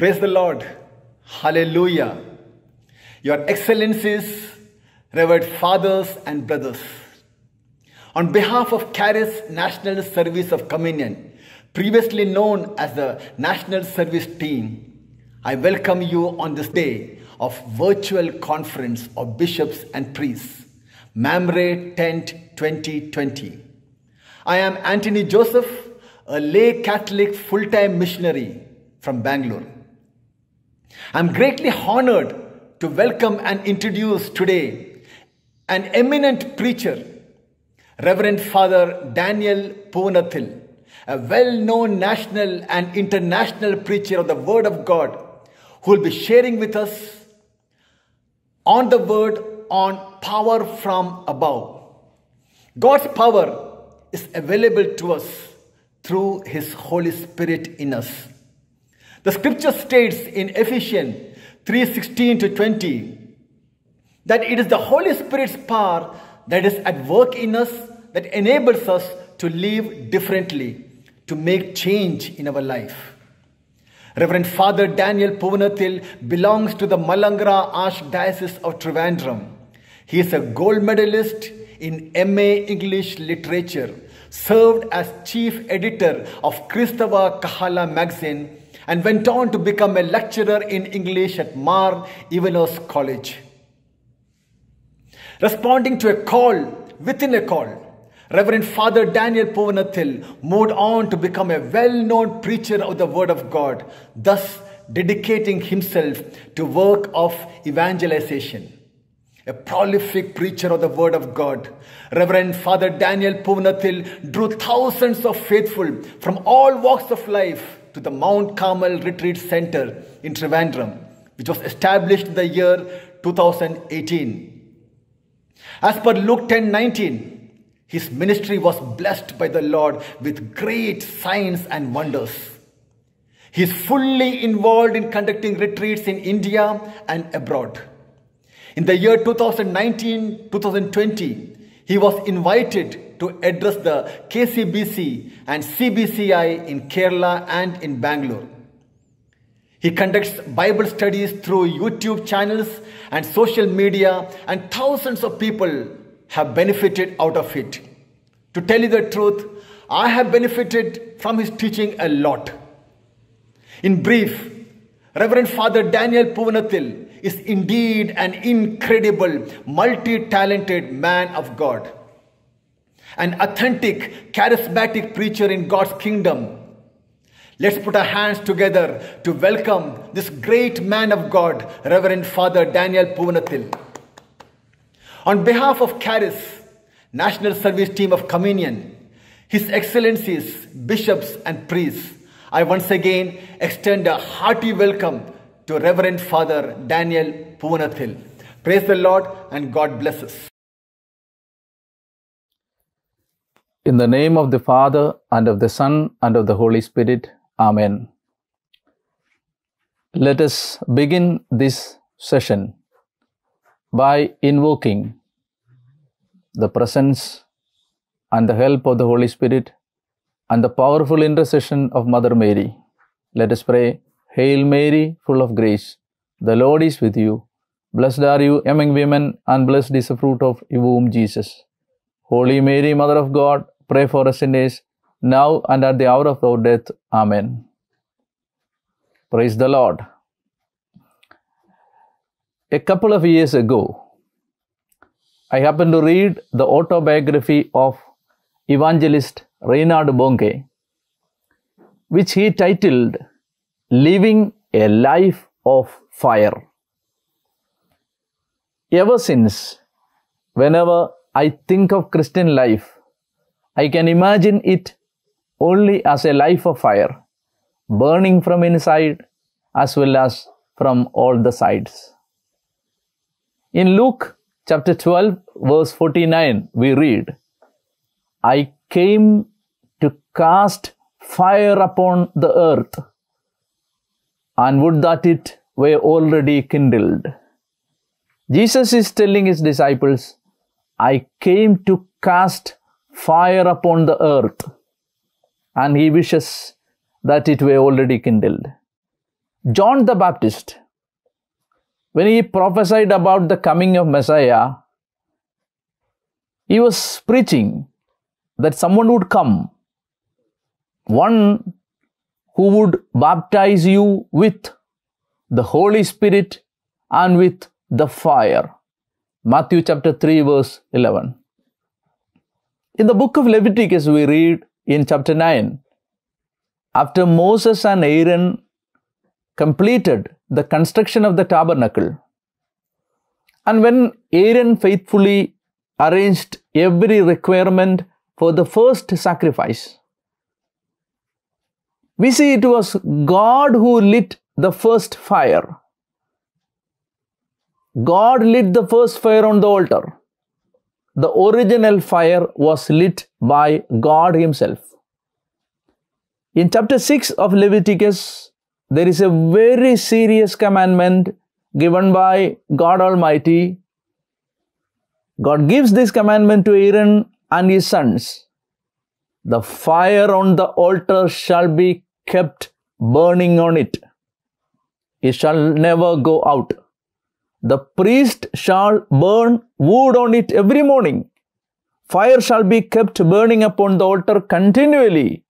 Praise the Lord. Hallelujah. Your Excellencies, revered fathers and brothers. On behalf of CARES National Service of Communion, previously known as the National Service Team, I welcome you on this day of virtual conference of bishops and priests, Mamre 10th 2020. I am Anthony Joseph, a lay Catholic full-time missionary from Bangalore. I'm greatly honored to welcome and introduce today an eminent preacher, Reverend Father Daniel Punathil, a well known national and international preacher of the Word of God, who will be sharing with us on the Word on power from above. God's power is available to us through His Holy Spirit in us. The scripture states in Ephesians 3:16 to 20 that it is the Holy Spirit's power that is at work in us that enables us to live differently, to make change in our life. Reverend Father Daniel Puvanathil belongs to the Malangra Ash Diocese of Trivandrum. He is a gold medalist in MA English Literature, served as chief editor of Kristava Kahala magazine and went on to become a lecturer in English at Mar Ivanos College. Responding to a call within a call, Reverend Father Daniel Povanathil moved on to become a well known preacher of the Word of God, thus dedicating himself to work of evangelization. A prolific preacher of the Word of God, Reverend Father Daniel Povanathil drew thousands of faithful from all walks of life to the Mount Carmel Retreat Center in Trivandrum, which was established in the year 2018. As per Luke 10:19, his ministry was blessed by the Lord with great signs and wonders. He is fully involved in conducting retreats in India and abroad. In the year 2019 2020, he was invited to address the KCBC and CBCI in Kerala and in Bangalore. He conducts Bible studies through YouTube channels and social media, and thousands of people have benefited out of it. To tell you the truth, I have benefited from his teaching a lot. In brief, Reverend Father Daniel Puvanathil is indeed an incredible, multi talented man of God an authentic, charismatic preacher in God's kingdom. Let's put our hands together to welcome this great man of God, Reverend Father Daniel Punathil. On behalf of CARIS, National Service Team of Communion, His Excellencies, Bishops and Priests, I once again extend a hearty welcome to Reverend Father Daniel Punathil. Praise the Lord and God bless us. In the name of the Father, and of the Son, and of the Holy Spirit. Amen. Let us begin this session by invoking the presence and the help of the Holy Spirit and the powerful intercession of Mother Mary. Let us pray. Hail Mary, full of grace, the Lord is with you. Blessed are you among women, and blessed is the fruit of your womb, Jesus. Holy Mary, Mother of God, Pray for us sinners, now and at the hour of our death. Amen. Praise the Lord. A couple of years ago, I happened to read the autobiography of evangelist Reynard Bonnke, which he titled Living a Life of Fire. Ever since, whenever I think of Christian life, I can imagine it only as a life of fire, burning from inside as well as from all the sides. In Luke chapter 12, verse 49, we read, I came to cast fire upon the earth, and would that it were already kindled. Jesus is telling his disciples, I came to cast fire upon the earth, and he wishes that it were already kindled. John the Baptist, when he prophesied about the coming of Messiah, he was preaching that someone would come, one who would baptize you with the Holy Spirit and with the fire. Matthew chapter 3, verse 11. In the book of Leviticus, we read in chapter 9 after Moses and Aaron completed the construction of the tabernacle, and when Aaron faithfully arranged every requirement for the first sacrifice, we see it was God who lit the first fire. God lit the first fire on the altar the original fire was lit by God Himself. In chapter 6 of Leviticus, there is a very serious commandment given by God Almighty. God gives this commandment to Aaron and his sons. The fire on the altar shall be kept burning on it. It shall never go out. The priest shall burn wood on it every morning. Fire shall be kept burning upon the altar continually.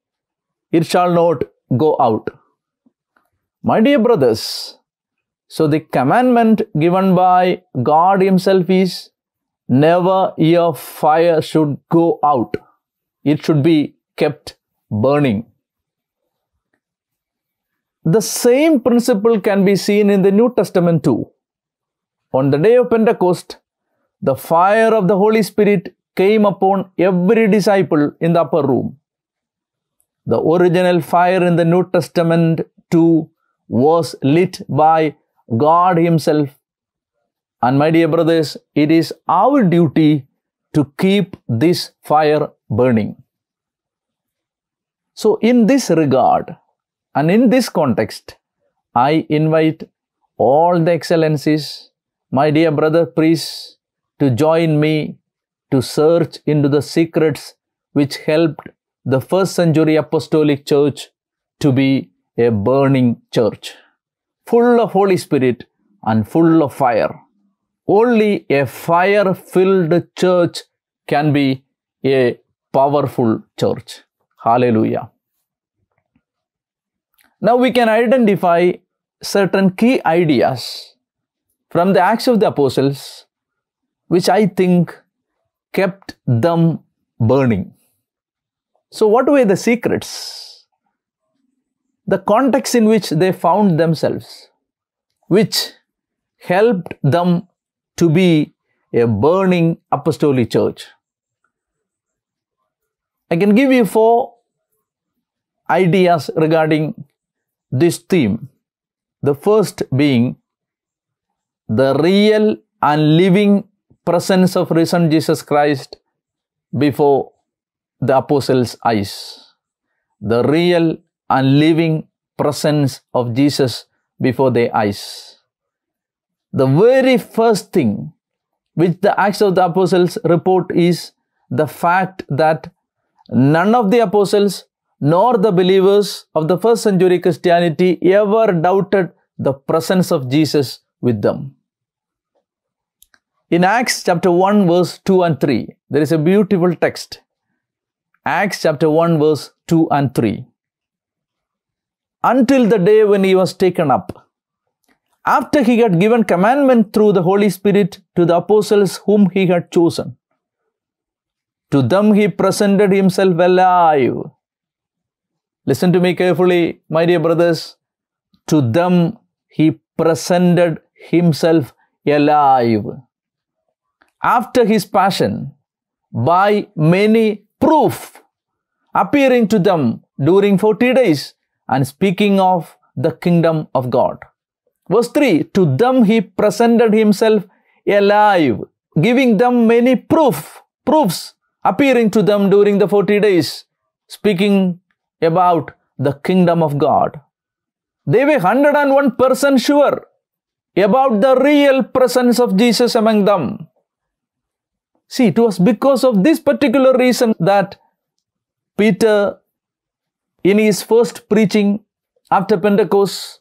It shall not go out. My dear brothers, so the commandment given by God Himself is never your fire should go out. It should be kept burning. The same principle can be seen in the New Testament too. On the day of Pentecost, the fire of the Holy Spirit came upon every disciple in the upper room. The original fire in the New Testament too was lit by God Himself. And my dear brothers, it is our duty to keep this fire burning. So, in this regard and in this context, I invite all the excellencies my dear brother, please to join me to search into the secrets which helped the first century apostolic church to be a burning church, full of Holy Spirit and full of fire. Only a fire filled church can be a powerful church. Hallelujah. Now we can identify certain key ideas from the Acts of the Apostles, which I think kept them burning. So, what were the secrets? The context in which they found themselves, which helped them to be a burning apostolic church. I can give you four ideas regarding this theme. The first being the real and living presence of risen Jesus Christ before the apostles' eyes. The real and living presence of Jesus before their eyes. The very first thing which the Acts of the Apostles report is the fact that none of the apostles nor the believers of the first century Christianity ever doubted the presence of Jesus with them. In Acts chapter 1 verse 2 and 3, there is a beautiful text. Acts chapter 1 verse 2 and 3. Until the day when he was taken up. After he had given commandment through the Holy Spirit to the apostles whom he had chosen. To them he presented himself alive. Listen to me carefully, my dear brothers. To them he presented himself alive after his passion by many proof appearing to them during 40 days and speaking of the kingdom of God. Verse 3 To them he presented himself alive, giving them many proof, proofs appearing to them during the 40 days, speaking about the kingdom of God. They were 101% sure about the real presence of Jesus among them. See, it was because of this particular reason that Peter, in his first preaching after Pentecost,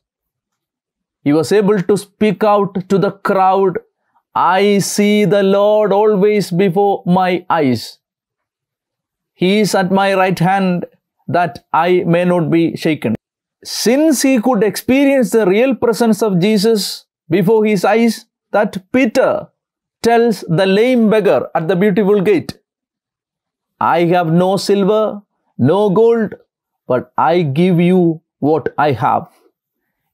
he was able to speak out to the crowd, I see the Lord always before my eyes. He is at my right hand that I may not be shaken. Since he could experience the real presence of Jesus before his eyes, that Peter tells the lame beggar at the beautiful gate, I have no silver, no gold, but I give you what I have.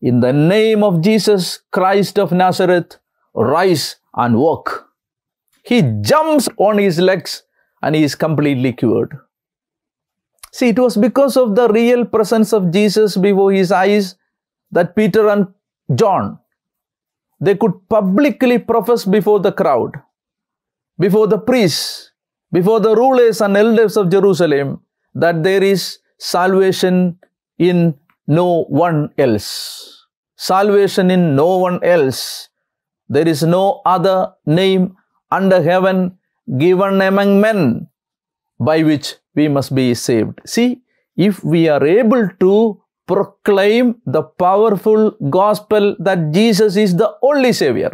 In the name of Jesus Christ of Nazareth, rise and walk. He jumps on his legs and he is completely cured. See, it was because of the real presence of Jesus before his eyes that Peter and John they could publicly profess before the crowd, before the priests, before the rulers and elders of Jerusalem that there is salvation in no one else. Salvation in no one else. There is no other name under heaven given among men by which we must be saved. See, if we are able to proclaim the powerful gospel that Jesus is the only Savior.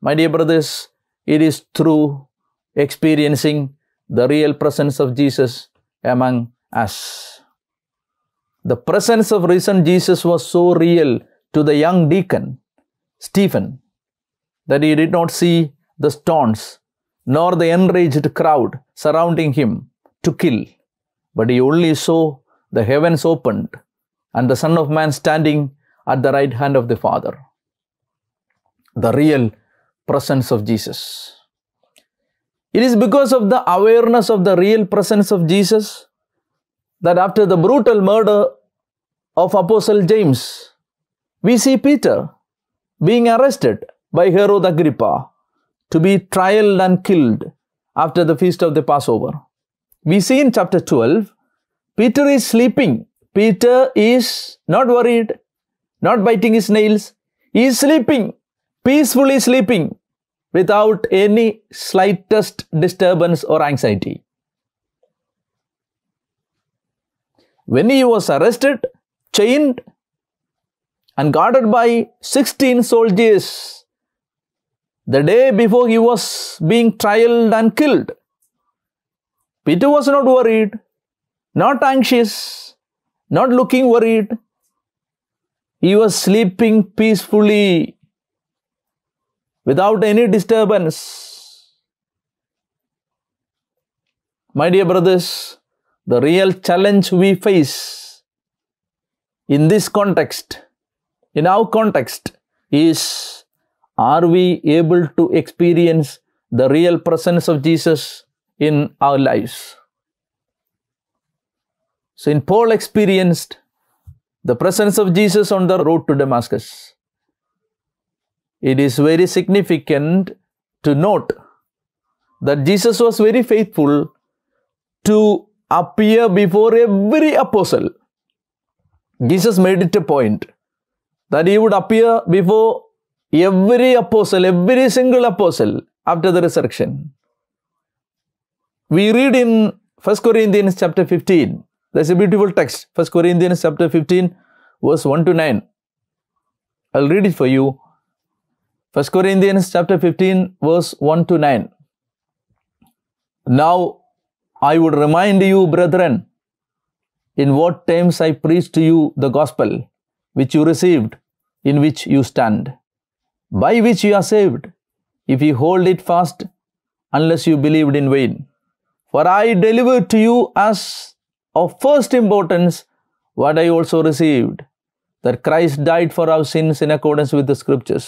My dear brothers, it is through experiencing the real presence of Jesus among us. The presence of risen Jesus was so real to the young deacon, Stephen, that he did not see the stones nor the enraged crowd surrounding him to kill, but he only saw the heavens opened and the Son of Man standing at the right hand of the Father. The real presence of Jesus. It is because of the awareness of the real presence of Jesus that after the brutal murder of Apostle James, we see Peter being arrested by Herod Agrippa to be trialed and killed after the feast of the Passover. We see in chapter 12, Peter is sleeping Peter is not worried, not biting his nails. He is sleeping, peacefully sleeping without any slightest disturbance or anxiety. When he was arrested, chained, and guarded by 16 soldiers, the day before he was being trialed and killed, Peter was not worried, not anxious, not looking worried. He was sleeping peacefully without any disturbance. My dear brothers, the real challenge we face in this context, in our context, is are we able to experience the real presence of Jesus in our lives? So, in Paul experienced the presence of Jesus on the road to Damascus. It is very significant to note that Jesus was very faithful to appear before every apostle. Jesus made it a point that he would appear before every apostle, every single apostle after the resurrection. We read in 1 Corinthians chapter 15 that's a beautiful text. 1 Corinthians chapter 15, verse 1 to 9. I'll read it for you. 1 Corinthians chapter 15, verse 1 to 9. Now I would remind you, brethren, in what terms I preached to you the gospel which you received, in which you stand, by which you are saved, if you hold it fast, unless you believed in vain. For I delivered to you as of first importance what I also received that Christ died for our sins in accordance with the scriptures,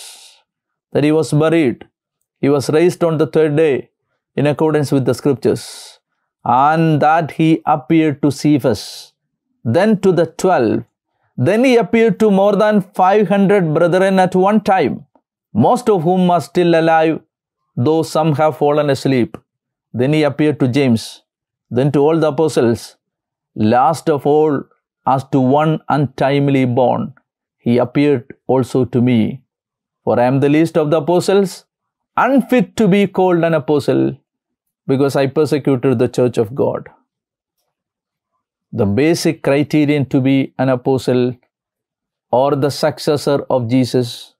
that he was buried, he was raised on the third day in accordance with the scriptures, and that he appeared to Cephas, then to the twelve, then he appeared to more than 500 brethren at one time, most of whom are still alive, though some have fallen asleep. Then he appeared to James, then to all the apostles. Last of all, as to one untimely born, he appeared also to me. For I am the least of the apostles, unfit to be called an apostle, because I persecuted the church of God. The basic criterion to be an apostle or the successor of Jesus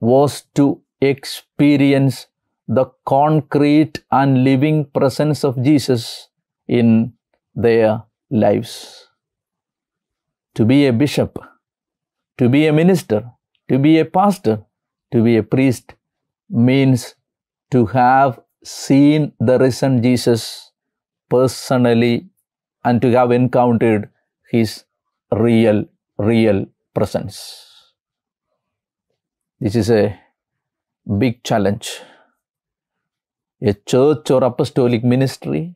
was to experience the concrete and living presence of Jesus in their lives. To be a bishop, to be a minister, to be a pastor, to be a priest means to have seen the risen Jesus personally and to have encountered his real, real presence. This is a big challenge. A church or apostolic ministry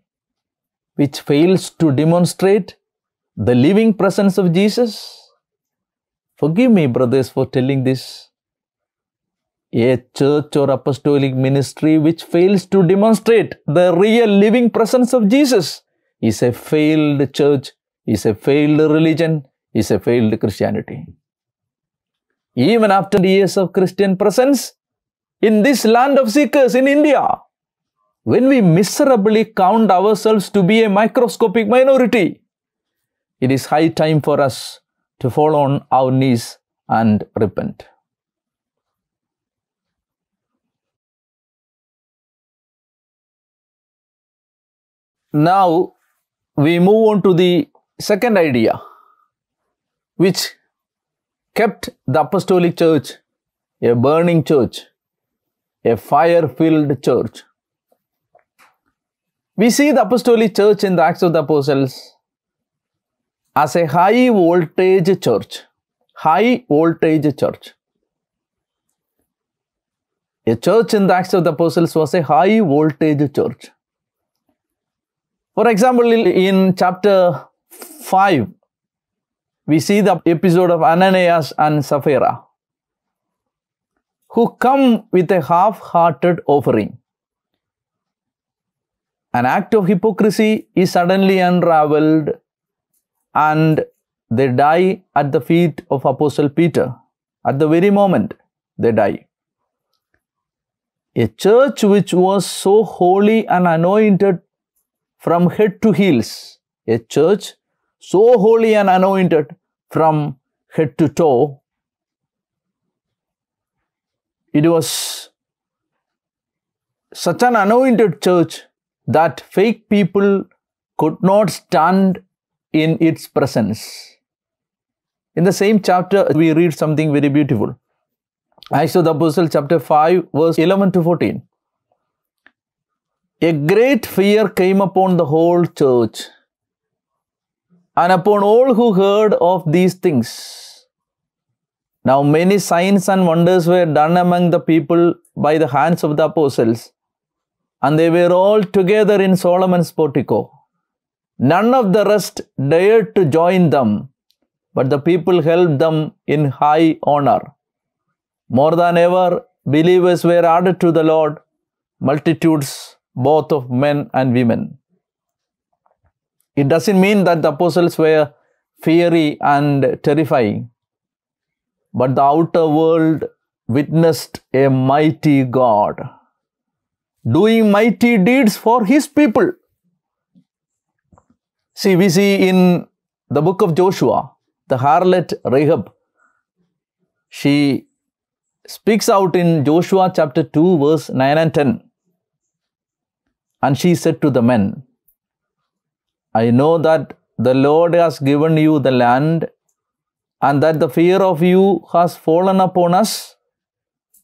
which fails to demonstrate the living presence of Jesus? Forgive me, brothers, for telling this. A church or apostolic ministry which fails to demonstrate the real living presence of Jesus is a failed church, is a failed religion, is a failed Christianity. Even after years of Christian presence in this land of seekers in India, when we miserably count ourselves to be a microscopic minority. It is high time for us to fall on our knees and repent. Now we move on to the second idea which kept the apostolic church a burning church, a fire filled church we see the apostolic church in the Acts of the Apostles as a high voltage church. High voltage church. A church in the Acts of the Apostles was a high voltage church. For example, in chapter 5, we see the episode of Ananias and Sapphira who come with a half hearted offering an act of hypocrisy is suddenly unraveled and they die at the feet of Apostle Peter. At the very moment they die. A church which was so holy and anointed from head to heels, a church so holy and anointed from head to toe, it was such an anointed church that fake people could not stand in its presence. In the same chapter, we read something very beautiful. Acts of the Apostle, chapter 5, verse 11 to 14. A great fear came upon the whole church and upon all who heard of these things. Now, many signs and wonders were done among the people by the hands of the apostles and they were all together in Solomon's portico. None of the rest dared to join them, but the people held them in high honor. More than ever, believers were added to the Lord, multitudes both of men and women. It doesn't mean that the apostles were fiery and terrifying, but the outer world witnessed a mighty God doing mighty deeds for his people. See, we see in the book of Joshua, the harlot Rahab, she speaks out in Joshua chapter 2, verse 9 and 10. And she said to the men, I know that the Lord has given you the land and that the fear of you has fallen upon us.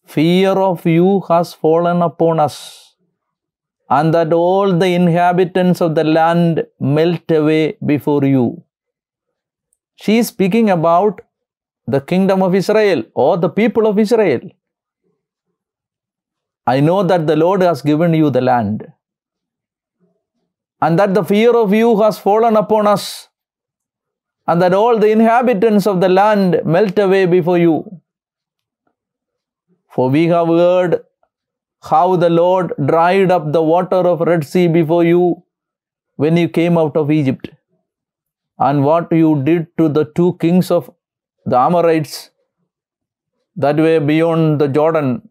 Fear of you has fallen upon us and that all the inhabitants of the land melt away before you. She is speaking about the kingdom of Israel or the people of Israel. I know that the Lord has given you the land and that the fear of you has fallen upon us and that all the inhabitants of the land melt away before you. For we have heard how the Lord dried up the water of Red Sea before you when you came out of Egypt, and what you did to the two kings of the Amorites that were beyond the Jordan,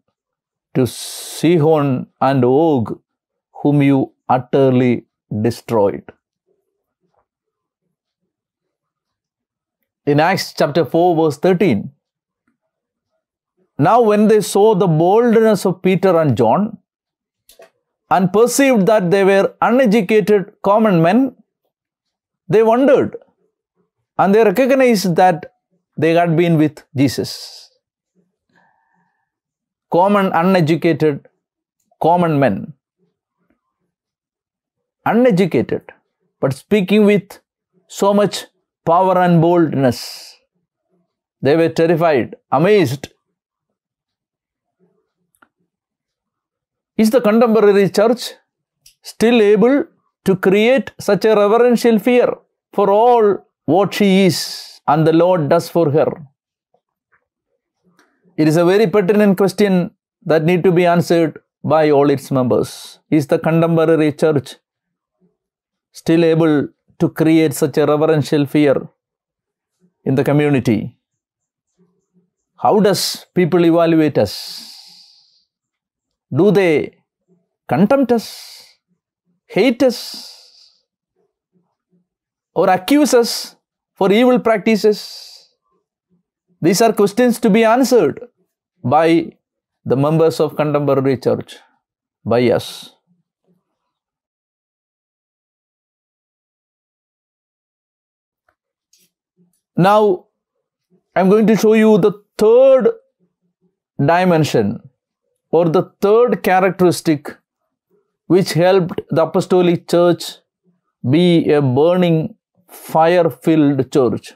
to Sihon and Og, whom you utterly destroyed. In Acts chapter 4, verse 13, now, when they saw the boldness of Peter and John and perceived that they were uneducated common men, they wondered and they recognized that they had been with Jesus. Common, uneducated, common men. Uneducated, but speaking with so much power and boldness. They were terrified, amazed Is the contemporary church still able to create such a reverential fear for all what she is and the Lord does for her? It is a very pertinent question that need to be answered by all its members. Is the contemporary church still able to create such a reverential fear in the community? How does people evaluate us? Do they contempt us, hate us, or accuse us for evil practices? These are questions to be answered by the members of contemporary church, by us. Now, I am going to show you the third dimension or the third characteristic which helped the apostolic church be a burning fire filled church.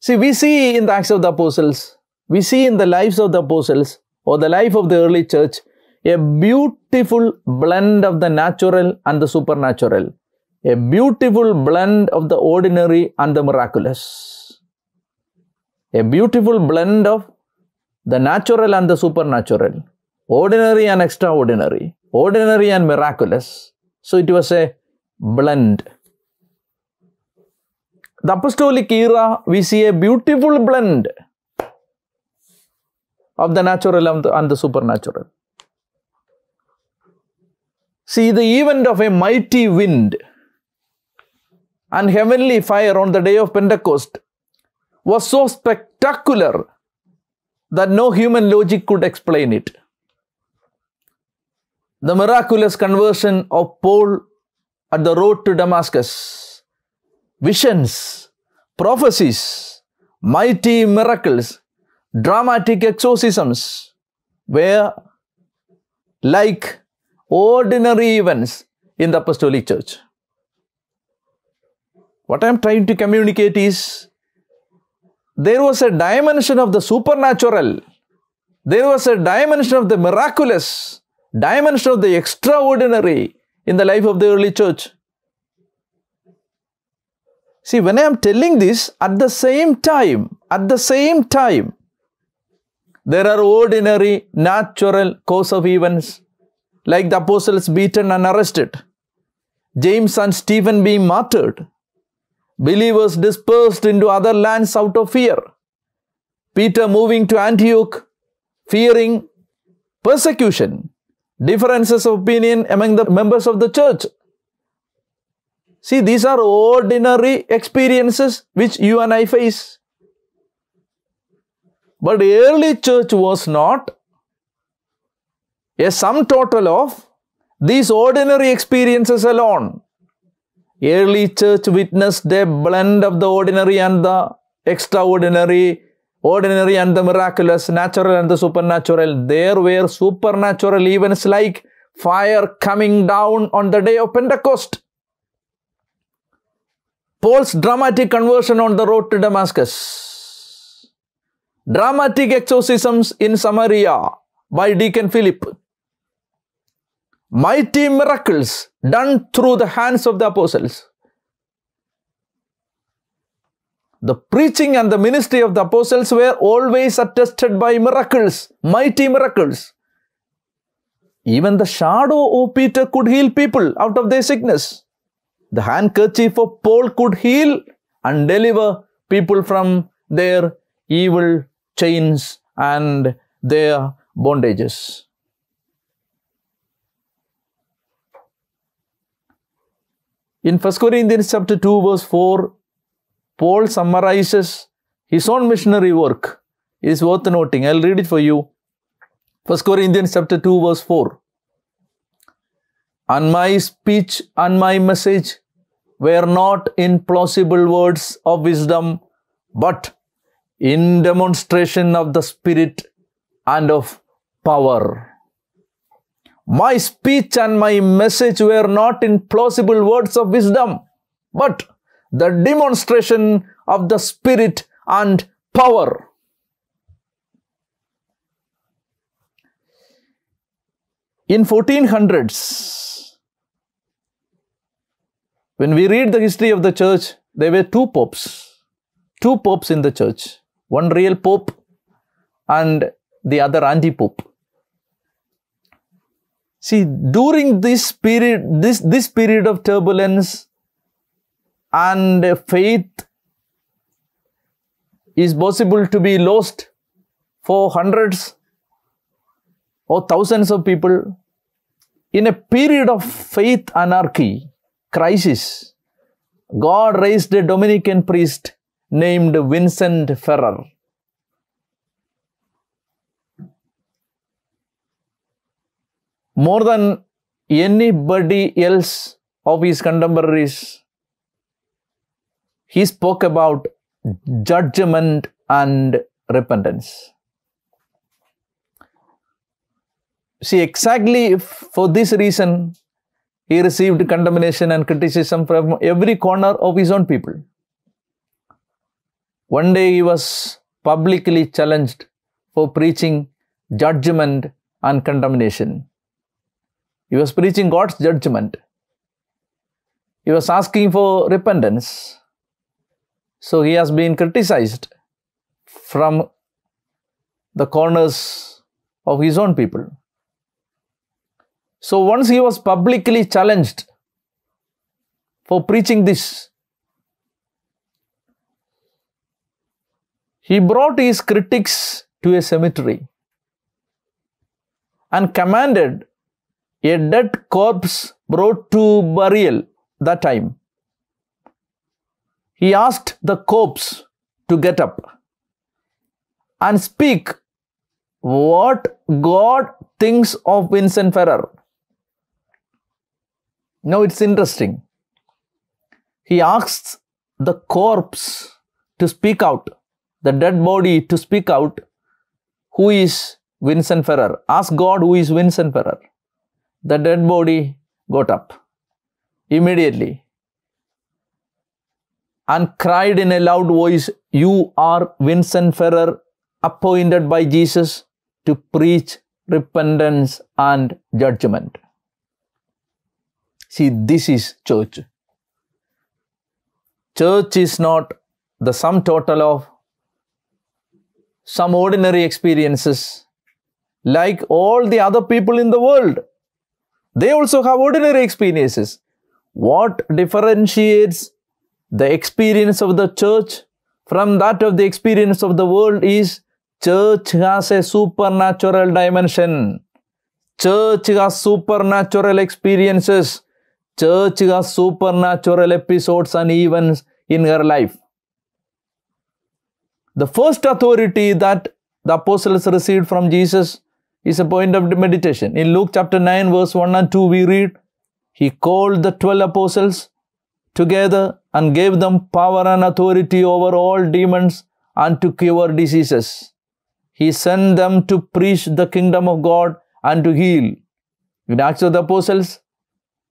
See, we see in the Acts of the Apostles, we see in the lives of the apostles or the life of the early church a beautiful blend of the natural and the supernatural, a beautiful blend of the ordinary and the miraculous, a beautiful blend of the natural and the supernatural, ordinary and extraordinary, ordinary and miraculous. So it was a blend. The apostolic era, we see a beautiful blend of the natural and the, and the supernatural. See the event of a mighty wind and heavenly fire on the day of Pentecost was so spectacular that no human logic could explain it. The miraculous conversion of Paul at the road to Damascus, visions, prophecies, mighty miracles, dramatic exorcisms were like ordinary events in the apostolic church. What I am trying to communicate is there was a dimension of the supernatural. There was a dimension of the miraculous, dimension of the extraordinary in the life of the early church. See, when I am telling this, at the same time, at the same time, there are ordinary, natural course of events, like the apostles beaten and arrested, James and Stephen being martyred, Believers dispersed into other lands out of fear. Peter moving to Antioch, fearing persecution, differences of opinion among the members of the church. See, these are ordinary experiences which you and I face. But early church was not a sum total of these ordinary experiences alone. Early church witnessed the blend of the ordinary and the extraordinary, ordinary and the miraculous, natural and the supernatural. There were supernatural events like fire coming down on the day of Pentecost. Paul's dramatic conversion on the road to Damascus. Dramatic exorcisms in Samaria by Deacon Philip mighty miracles done through the hands of the apostles. The preaching and the ministry of the apostles were always attested by miracles, mighty miracles. Even the shadow of Peter could heal people out of their sickness. The handkerchief of Paul could heal and deliver people from their evil chains and their bondages. In 1 Corinthians chapter 2 verse 4, Paul summarizes his own missionary work. It is worth noting. I'll read it for you. 1 Corinthians chapter 2 verse 4. And my speech and my message were not in plausible words of wisdom, but in demonstration of the Spirit and of power. My speech and my message were not in plausible words of wisdom, but the demonstration of the Spirit and power. In 1400s, when we read the history of the church, there were two popes, two popes in the church, one real pope and the other anti-pope. See, during this period, this, this period of turbulence and faith is possible to be lost for hundreds or thousands of people. In a period of faith anarchy, crisis, God raised a Dominican priest named Vincent Ferrer. more than anybody else of his contemporaries, he spoke about judgment and repentance. See, exactly for this reason, he received condemnation and criticism from every corner of his own people. One day he was publicly challenged for preaching judgment and condemnation. He was preaching God's judgment. He was asking for repentance. So he has been criticized from the corners of his own people. So once he was publicly challenged for preaching this, he brought his critics to a cemetery and commanded a dead corpse brought to burial that time. He asked the corpse to get up and speak what God thinks of Vincent Ferrer. Now it's interesting. He asks the corpse to speak out, the dead body to speak out, who is Vincent Ferrer. Ask God who is Vincent Ferrer the dead body got up immediately and cried in a loud voice, You are Vincent Ferrer, appointed by Jesus to preach repentance and judgment. See, this is church. Church is not the sum total of some ordinary experiences like all the other people in the world. They also have ordinary experiences. What differentiates the experience of the church from that of the experience of the world is church has a supernatural dimension. Church has supernatural experiences. Church has supernatural episodes and events in her life. The first authority that the apostles received from Jesus is a point of meditation. In Luke chapter 9 verse 1 and 2 we read, He called the 12 apostles together and gave them power and authority over all demons and to cure diseases. He sent them to preach the kingdom of God and to heal. In Acts of the Apostles,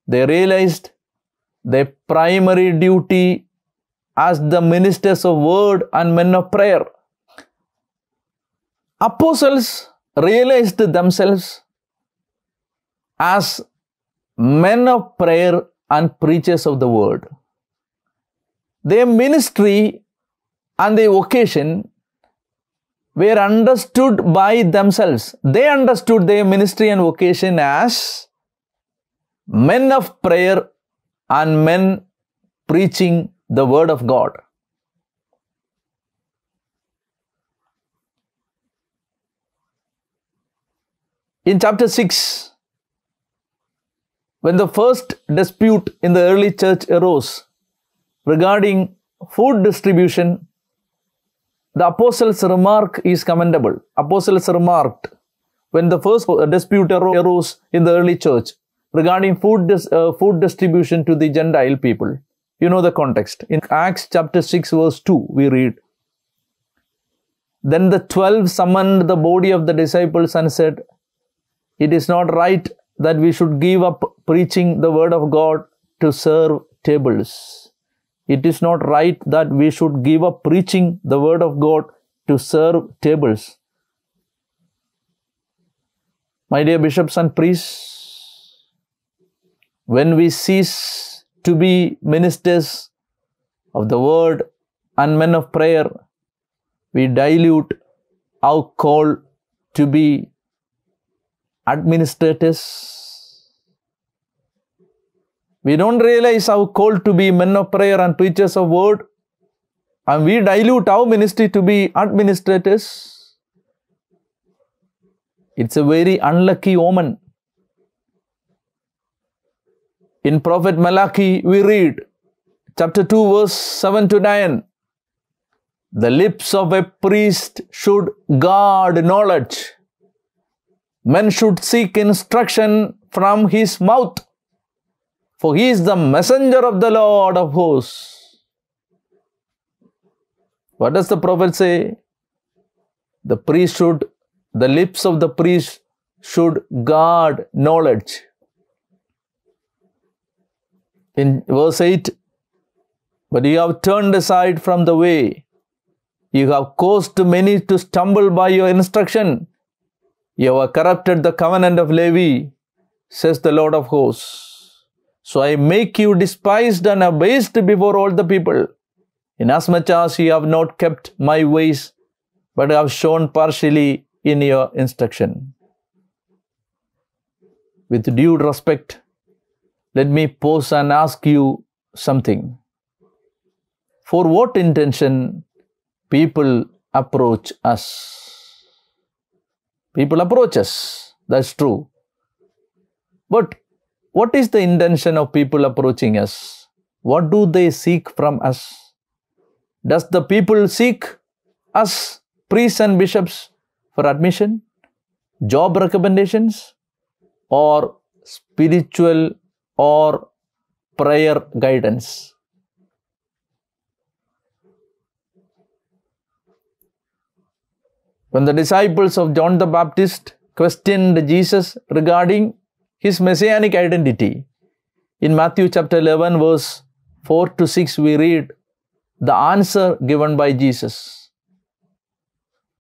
they realized their primary duty as the ministers of word and men of prayer. Apostles realized themselves as men of prayer and preachers of the word. Their ministry and their vocation were understood by themselves. They understood their ministry and vocation as men of prayer and men preaching the word of God. In chapter 6, when the first dispute in the early church arose regarding food distribution, the apostles' remark is commendable. Apostles remarked when the first dispute arose in the early church regarding food, dis uh, food distribution to the Gentile people. You know the context. In Acts chapter 6, verse 2, we read Then the twelve summoned the body of the disciples and said, it is not right that we should give up preaching the word of God to serve tables. It is not right that we should give up preaching the word of God to serve tables. My dear bishops and priests, when we cease to be ministers of the word and men of prayer, we dilute our call to be administrators. We don't realize how called to be men of prayer and preachers of word. And we dilute our ministry to be administrators. It's a very unlucky omen. In Prophet Malachi, we read chapter 2, verse 7 to 9. The lips of a priest should guard knowledge Men should seek instruction from his mouth, for he is the messenger of the Lord of hosts. What does the prophet say? The priest should, the lips of the priest should guard knowledge. In verse 8, but you have turned aside from the way. You have caused many to stumble by your instruction. You have corrupted the covenant of Levi, says the Lord of hosts. So I make you despised and abased before all the people, inasmuch as you have not kept my ways, but have shown partially in your instruction. With due respect, let me pause and ask you something. For what intention people approach us? people approach us. That's true. But what is the intention of people approaching us? What do they seek from us? Does the people seek us, priests and bishops, for admission, job recommendations, or spiritual or prayer guidance? When the disciples of John the Baptist questioned Jesus regarding his messianic identity, in Matthew chapter 11, verse 4 to 6, we read the answer given by Jesus.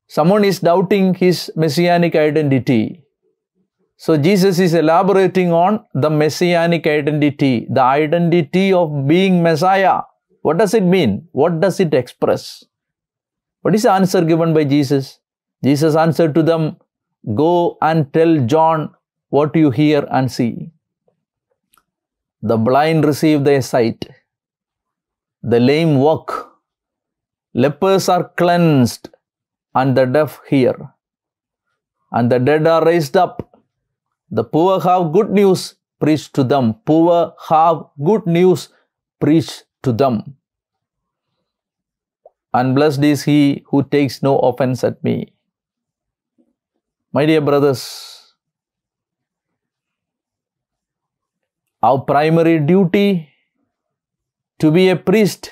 Someone is doubting his messianic identity. So Jesus is elaborating on the messianic identity, the identity of being Messiah. What does it mean? What does it express? What is the answer given by Jesus? Jesus answered to them, Go and tell John what you hear and see. The blind receive their sight, the lame walk, lepers are cleansed, and the deaf hear. And the dead are raised up. The poor have good news preached to them. Poor have good news preached to them. And blessed is he who takes no offense at me. My dear brothers, our primary duty to be a priest,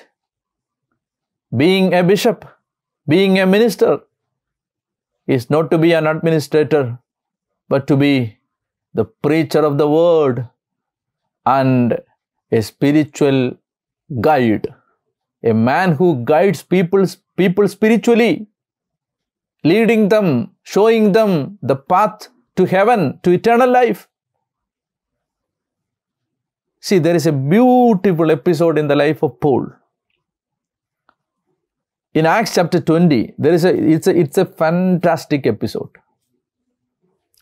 being a bishop, being a minister, is not to be an administrator, but to be the preacher of the word and a spiritual guide, a man who guides people, people spiritually leading them, showing them the path to heaven, to eternal life. See, there is a beautiful episode in the life of Paul. In Acts chapter 20, there is a it's a it's a fantastic episode.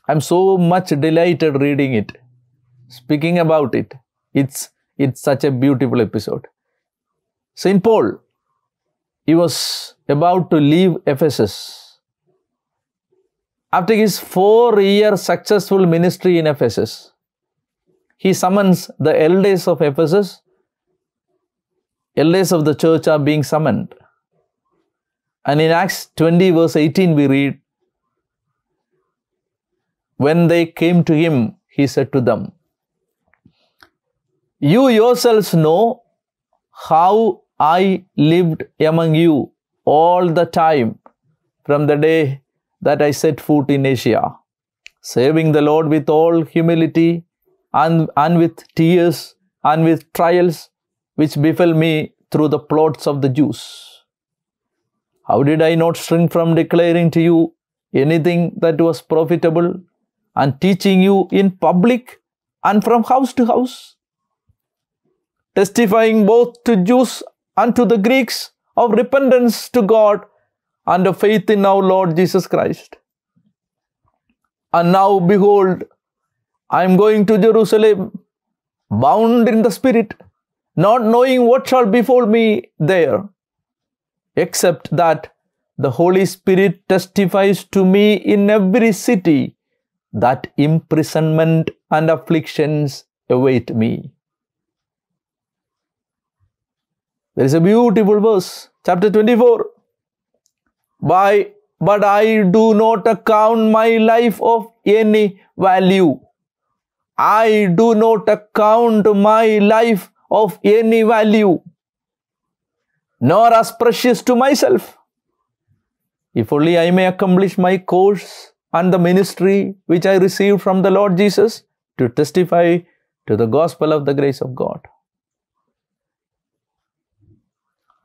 I'm so much delighted reading it, speaking about it. It's it's such a beautiful episode. Saint Paul, he was about to leave Ephesus after his four year successful ministry in Ephesus, he summons the elders of Ephesus. Elders of the church are being summoned. And in Acts 20, verse 18, we read, When they came to him, he said to them, You yourselves know how I lived among you all the time from the day that I set foot in Asia, serving the Lord with all humility and, and with tears and with trials which befell me through the plots of the Jews. How did I not shrink from declaring to you anything that was profitable and teaching you in public and from house to house? Testifying both to Jews and to the Greeks of repentance to God and the faith in our Lord Jesus Christ. And now, behold, I am going to Jerusalem, bound in the Spirit, not knowing what shall befall me there, except that the Holy Spirit testifies to me in every city that imprisonment and afflictions await me. There is a beautiful verse, chapter 24 by, but I do not account my life of any value. I do not account my life of any value, nor as precious to myself. If only I may accomplish my course and the ministry which I received from the Lord Jesus to testify to the gospel of the grace of God.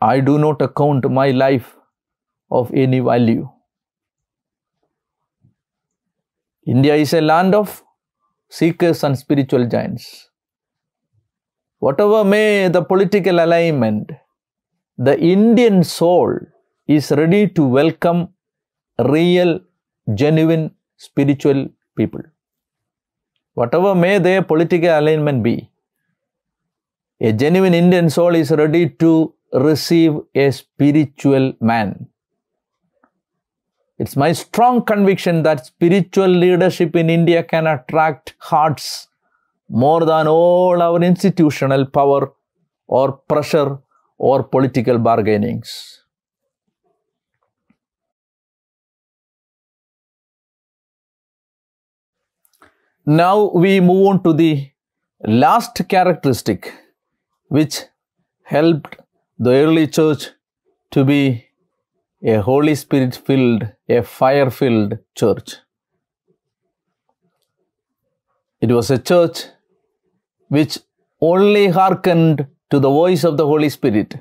I do not account my life of any value. India is a land of seekers and spiritual giants. Whatever may the political alignment, the Indian soul is ready to welcome real, genuine spiritual people. Whatever may their political alignment be, a genuine Indian soul is ready to receive a spiritual man. It's my strong conviction that spiritual leadership in India can attract hearts more than all our institutional power or pressure or political bargainings. Now we move on to the last characteristic which helped the early church to be a Holy Spirit filled, a fire filled church. It was a church which only hearkened to the voice of the Holy Spirit,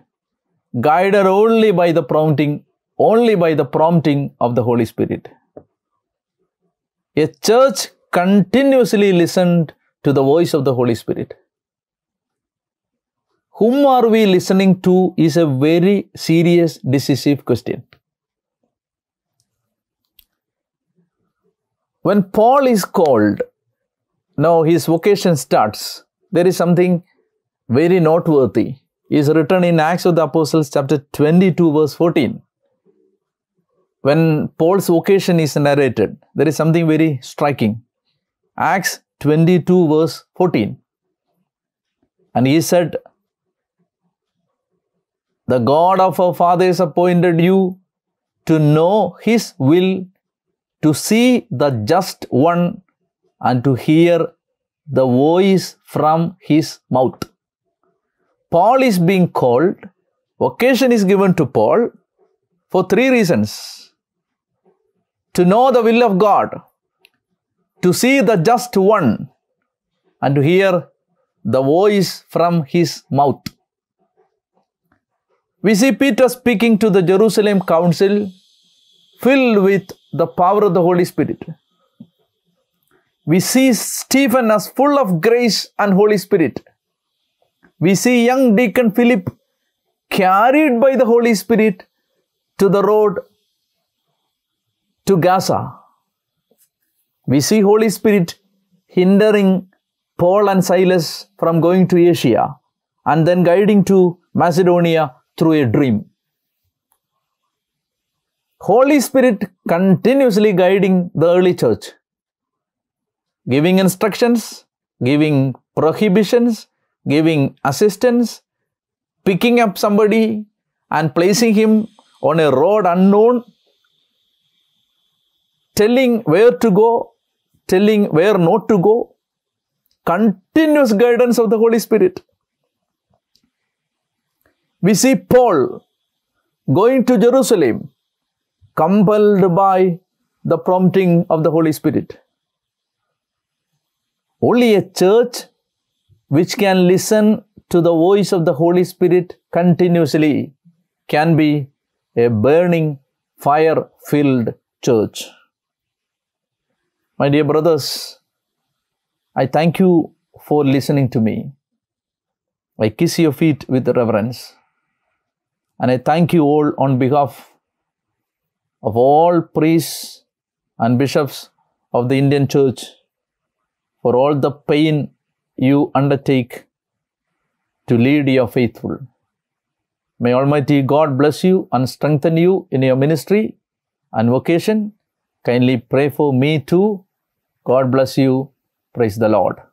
guided only by the prompting, only by the prompting of the Holy Spirit. A church continuously listened to the voice of the Holy Spirit. Whom are we listening to is a very serious, decisive question. When Paul is called, now his vocation starts. There is something very noteworthy. Is written in Acts of the Apostles, chapter 22, verse 14. When Paul's vocation is narrated, there is something very striking. Acts 22, verse 14. And he said, The God of our fathers appointed you to know his will to see the just one and to hear the voice from his mouth. Paul is being called, vocation is given to Paul for three reasons to know the will of God, to see the just one, and to hear the voice from his mouth. We see Peter speaking to the Jerusalem council filled with the power of the Holy Spirit. We see Stephen as full of grace and Holy Spirit. We see young deacon Philip carried by the Holy Spirit to the road to Gaza. We see Holy Spirit hindering Paul and Silas from going to Asia and then guiding to Macedonia through a dream. Holy Spirit continuously guiding the early church, giving instructions, giving prohibitions, giving assistance, picking up somebody and placing him on a road unknown, telling where to go, telling where not to go, continuous guidance of the Holy Spirit. We see Paul going to Jerusalem compelled by the prompting of the Holy Spirit. Only a church which can listen to the voice of the Holy Spirit continuously can be a burning, fire filled church. My dear brothers, I thank you for listening to me. I kiss your feet with reverence. And I thank you all on behalf of all priests and bishops of the Indian Church for all the pain you undertake to lead your faithful. May Almighty God bless you and strengthen you in your ministry and vocation. Kindly pray for me too. God bless you. Praise the Lord.